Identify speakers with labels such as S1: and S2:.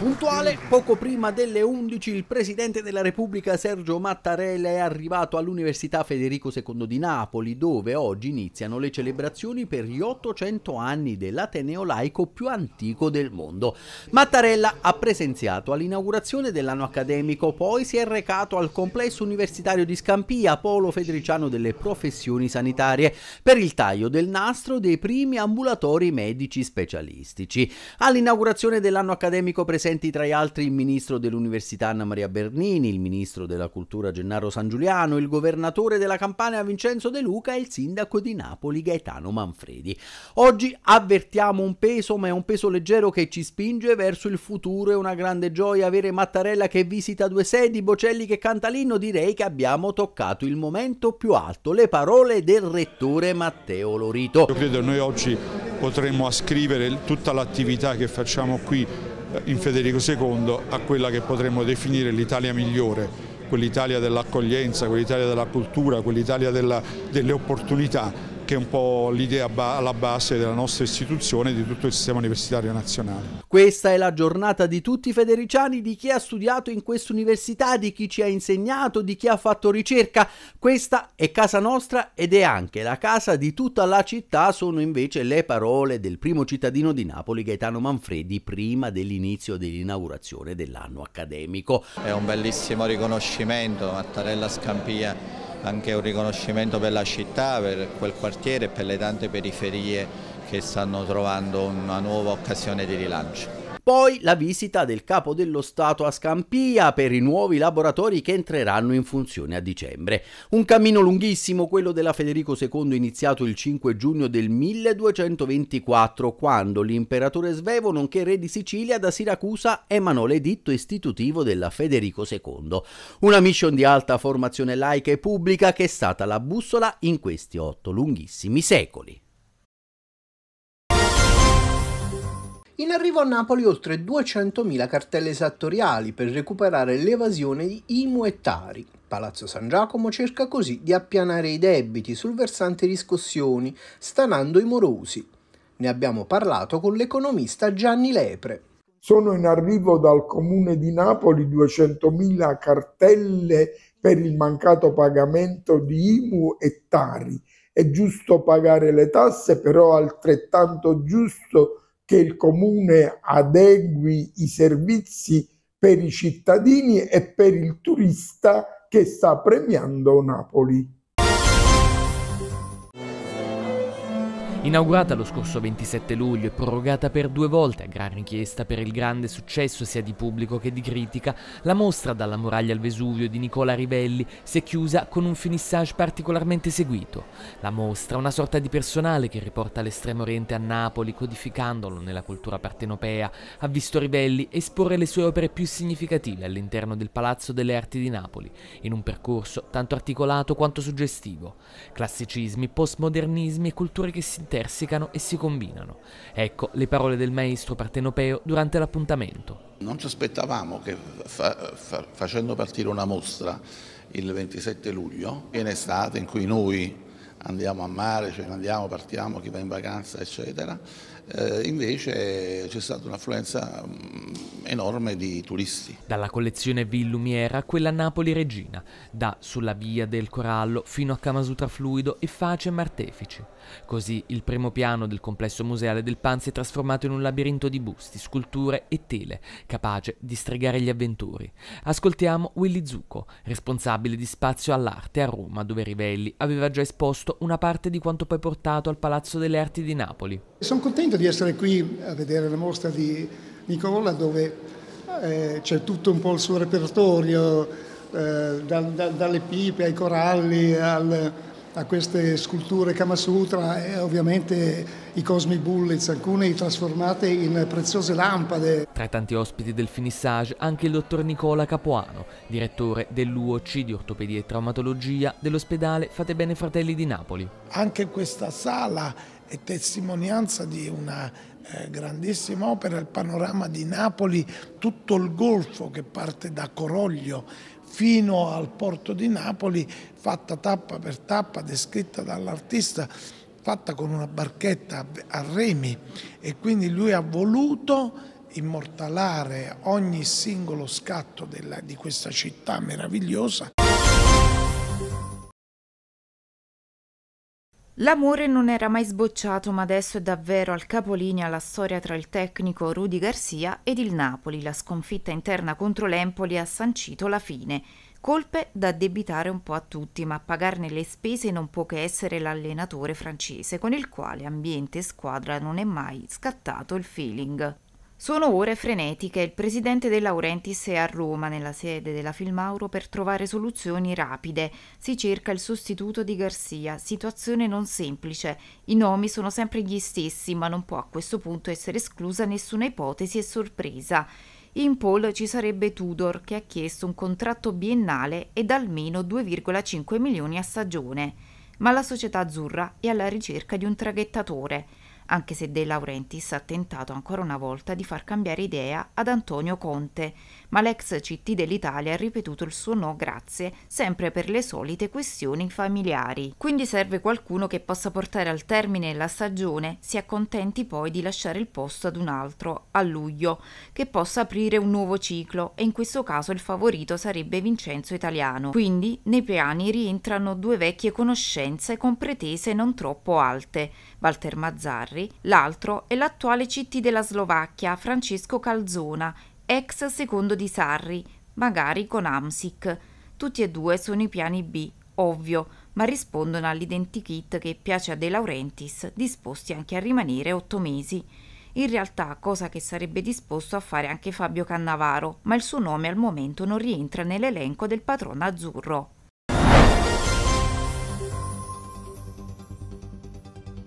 S1: Puntuale, poco prima delle 11 il Presidente della Repubblica Sergio Mattarella è arrivato all'Università Federico II di Napoli dove oggi iniziano le celebrazioni per gli 800 anni dell'Ateneo laico più antico del mondo. Mattarella ha presenziato all'inaugurazione dell'anno accademico, poi si è recato al complesso universitario di Scampia, polo federiciano delle professioni sanitarie, per il taglio del nastro dei primi ambulatori medici specialistici. All'inaugurazione dell'anno accademico presente presenti tra gli altri il ministro dell'Università Anna Maria Bernini, il ministro della Cultura Gennaro San Giuliano, il governatore della Campania Vincenzo De Luca e il sindaco di Napoli Gaetano Manfredi. Oggi avvertiamo un peso, ma è un peso leggero che ci spinge verso il futuro. È una grande gioia avere Mattarella che visita due sedi, Bocelli che canta l'inno. Direi che abbiamo toccato il momento più alto, le parole del rettore Matteo Lorito. Io credo noi oggi potremmo ascrivere tutta l'attività che facciamo qui in Federico II a quella che potremmo definire l'Italia migliore, quell'Italia dell'accoglienza, quell'Italia della cultura, quell'Italia delle opportunità che è un po' l'idea alla base della nostra istituzione e di tutto il sistema universitario nazionale. Questa è la giornata di tutti i federiciani, di chi ha studiato in quest'università, di chi ci ha insegnato, di chi ha fatto ricerca. Questa è casa nostra ed è anche la casa di tutta la città, sono invece le parole del primo cittadino di Napoli, Gaetano Manfredi, prima dell'inizio dell'inaugurazione dell'anno accademico. È un bellissimo riconoscimento, Mattarella Scampia anche un riconoscimento per la città, per quel quartiere e per le tante periferie che stanno trovando una nuova occasione di rilancio. Poi la visita del capo dello Stato a Scampia per i nuovi laboratori che entreranno in funzione a dicembre. Un cammino lunghissimo quello della Federico II iniziato il 5 giugno del 1224 quando l'imperatore svevo nonché re di Sicilia da Siracusa emanò l'editto istitutivo della Federico II. Una mission di alta formazione laica e pubblica che è stata la bussola in questi otto lunghissimi secoli. in arrivo a Napoli oltre 200.000 cartelle esattoriali per recuperare l'evasione di Imu e Tari. Palazzo San Giacomo cerca così di appianare i debiti sul versante riscossioni, stanando i morosi. Ne abbiamo parlato con l'economista Gianni Lepre. Sono in arrivo dal comune di Napoli 200.000 cartelle per il mancato pagamento di IMU e Tari. È giusto pagare le tasse, però altrettanto giusto che il comune adegui i servizi per i cittadini e per il turista che sta premiando Napoli.
S2: Inaugurata lo scorso 27 luglio e prorogata per due volte a gran richiesta per il grande successo sia di pubblico che di critica, la mostra Dalla muraglia al Vesuvio di Nicola Rivelli si è chiusa con un finissage particolarmente seguito. La mostra, una sorta di personale che riporta l'estremo oriente a Napoli codificandolo nella cultura partenopea, ha visto Rivelli esporre le sue opere più significative all'interno del Palazzo delle Arti di Napoli, in un percorso tanto articolato quanto suggestivo. Classicismi, postmodernismi e culture che si intersecano e si combinano. Ecco le parole del maestro partenopeo durante l'appuntamento.
S1: Non ci aspettavamo che fa, fa, facendo partire una mostra il 27 luglio, in estate in cui noi andiamo a mare, ce cioè ne andiamo, partiamo, chi va in vacanza eccetera, eh, invece c'è stata un'affluenza mm, enorme di
S2: turisti. Dalla collezione Villumiera a quella Napoli Regina, da Sulla Via del Corallo fino a Camasutra Fluido e Face Martefici. Così il primo piano del complesso museale del Pan si è trasformato in un labirinto di busti, sculture e tele, capace di stregare gli avventori. Ascoltiamo Willy Zucco, responsabile di Spazio all'Arte a Roma, dove Rivelli aveva già esposto una parte di quanto poi portato al Palazzo delle Arti di Napoli.
S1: Sono contento di essere qui a vedere la mostra di Nicola dove eh, c'è tutto un po' il suo repertorio, eh, da, da, dalle pipe ai coralli al, a queste sculture Kama Sutra e ovviamente i Cosmi Bullets, alcune trasformate in preziose lampade.
S2: Tra i tanti ospiti del finissage anche il dottor Nicola Capuano, direttore dell'UOC di ortopedia e traumatologia dell'ospedale Fate Bene Fratelli di Napoli. Anche questa sala è testimonianza di una eh, grandissima opera, il panorama di Napoli, tutto il golfo che parte da Coroglio fino al porto di Napoli, fatta tappa per tappa, descritta dall'artista, fatta con una barchetta a remi e quindi lui ha voluto immortalare ogni
S3: singolo scatto della, di questa città meravigliosa. L'amore non era mai sbocciato, ma adesso è davvero al capolinea la storia tra il tecnico Rudy Garcia ed il Napoli. La sconfitta interna contro l'Empoli ha sancito la fine. Colpe da debitare un po' a tutti, ma a pagarne le spese non può che essere l'allenatore francese, con il quale ambiente e squadra non è mai scattato il feeling. Sono ore frenetiche. Il presidente De Laurentiis è a Roma, nella sede della Filmauro, per trovare soluzioni rapide. Si cerca il sostituto di Garzia. Situazione non semplice. I nomi sono sempre gli stessi, ma non può a questo punto essere esclusa nessuna ipotesi e sorpresa. In poll ci sarebbe Tudor, che ha chiesto un contratto biennale ed almeno 2,5 milioni a stagione. Ma la società azzurra è alla ricerca di un traghettatore anche se De Laurentiis ha tentato ancora una volta di far cambiare idea ad Antonio Conte, ma l'ex CT dell'Italia ha ripetuto il suo no grazie, sempre per le solite questioni familiari. Quindi serve qualcuno che possa portare al termine la stagione, si accontenti poi di lasciare il posto ad un altro, a luglio, che possa aprire un nuovo ciclo e in questo caso il favorito sarebbe Vincenzo Italiano. Quindi nei piani rientrano due vecchie conoscenze con pretese non troppo alte, Walter Mazzarri, l'altro è l'attuale CT della Slovacchia, Francesco Calzona, ex secondo di Sarri, magari con Amsic. Tutti e due sono i piani B, ovvio, ma rispondono all'identikit che piace a De Laurentiis, disposti anche a rimanere otto mesi. In realtà cosa che sarebbe disposto a fare anche Fabio Cannavaro, ma il suo nome al momento non rientra nell'elenco del patrono azzurro.